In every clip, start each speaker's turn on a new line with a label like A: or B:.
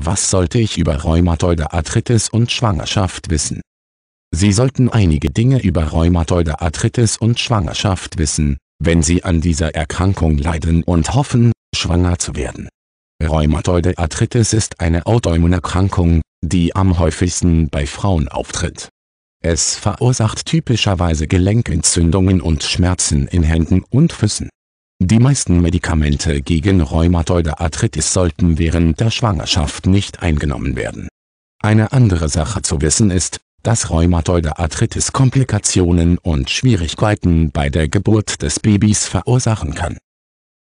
A: Was sollte ich über Rheumatoide Arthritis und Schwangerschaft wissen? Sie sollten einige Dinge über Rheumatoide Arthritis und Schwangerschaft wissen, wenn Sie an dieser Erkrankung leiden und hoffen, schwanger zu werden. Rheumatoide Arthritis ist eine Autoimmunerkrankung, die am häufigsten bei Frauen auftritt. Es verursacht typischerweise Gelenkentzündungen und Schmerzen in Händen und Füßen. Die meisten Medikamente gegen Rheumatoide Arthritis sollten während der Schwangerschaft nicht eingenommen werden. Eine andere Sache zu wissen ist, dass Rheumatoide Arthritis Komplikationen und Schwierigkeiten bei der Geburt des Babys verursachen kann.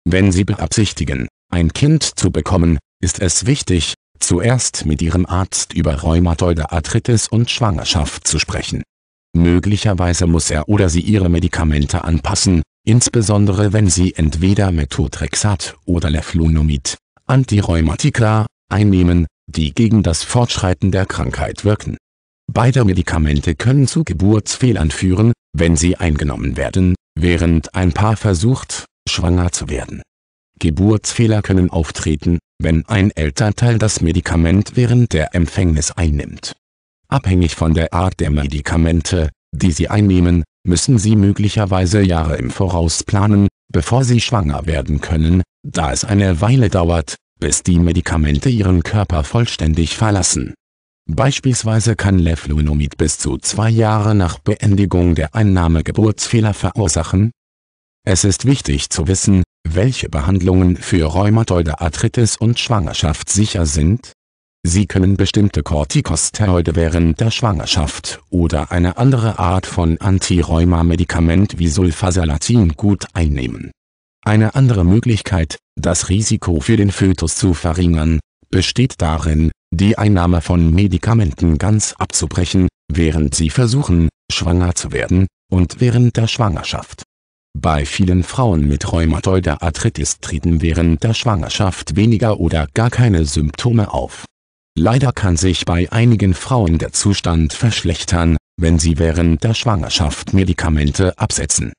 A: Wenn Sie beabsichtigen, ein Kind zu bekommen, ist es wichtig, zuerst mit Ihrem Arzt über Rheumatoide Arthritis und Schwangerschaft zu sprechen. Möglicherweise muss er oder sie ihre Medikamente anpassen, insbesondere wenn sie entweder Methotrexat oder Leflunomid, Antirheumatika, einnehmen, die gegen das Fortschreiten der Krankheit wirken. Beide Medikamente können zu Geburtsfehlern führen, wenn sie eingenommen werden, während ein Paar versucht, schwanger zu werden. Geburtsfehler können auftreten, wenn ein Elternteil das Medikament während der Empfängnis einnimmt. Abhängig von der Art der Medikamente, die sie einnehmen, müssen sie möglicherweise Jahre im Voraus planen, bevor sie schwanger werden können, da es eine Weile dauert, bis die Medikamente ihren Körper vollständig verlassen. Beispielsweise kann Leflunomid bis zu zwei Jahre nach Beendigung der Einnahme Geburtsfehler verursachen. Es ist wichtig zu wissen, welche Behandlungen für rheumatoide Arthritis und Schwangerschaft sicher sind Sie können bestimmte Corticosteroide während der Schwangerschaft oder eine andere Art von Antirheuma-Medikament wie Sulfasalatin gut einnehmen. Eine andere Möglichkeit, das Risiko für den Fötus zu verringern, besteht darin, die Einnahme von Medikamenten ganz abzubrechen, während sie versuchen, schwanger zu werden, und während der Schwangerschaft. Bei vielen Frauen mit rheumatoider Arthritis treten während der Schwangerschaft weniger oder gar keine Symptome auf Leider kann sich bei einigen Frauen der Zustand verschlechtern, wenn sie während der Schwangerschaft Medikamente absetzen.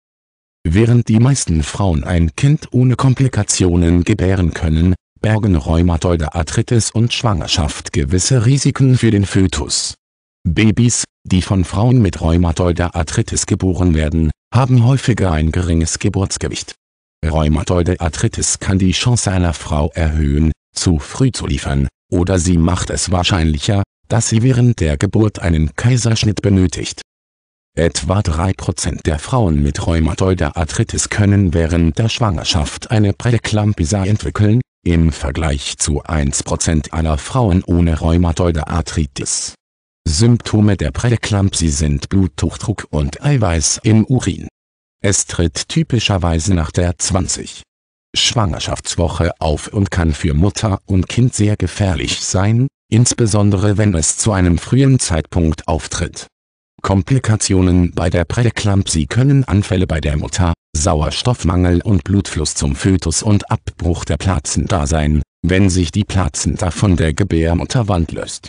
A: Während die meisten Frauen ein Kind ohne Komplikationen gebären können, bergen Rheumatoide Arthritis und Schwangerschaft gewisse Risiken für den Fötus. Babys, die von Frauen mit Rheumatoider Arthritis geboren werden, haben häufiger ein geringes Geburtsgewicht. Rheumatoide Arthritis kann die Chance einer Frau erhöhen, zu früh zu liefern, oder sie macht es wahrscheinlicher, dass sie während der Geburt einen Kaiserschnitt benötigt. Etwa 3% der Frauen mit rheumatoider Arthritis können während der Schwangerschaft eine Präeklampsia entwickeln, im Vergleich zu 1% aller Frauen ohne rheumatoide Arthritis. Symptome der Präeklampsie sind Bluthochdruck und Eiweiß im Urin. Es tritt typischerweise nach der 20. Schwangerschaftswoche auf und kann für Mutter und Kind sehr gefährlich sein, insbesondere wenn es zu einem frühen Zeitpunkt auftritt. Komplikationen bei der Präeklampsie können Anfälle bei der Mutter, Sauerstoffmangel und Blutfluss zum Fötus und Abbruch der Plazenta sein, wenn sich die Plazenta von der Gebärmutterwand löst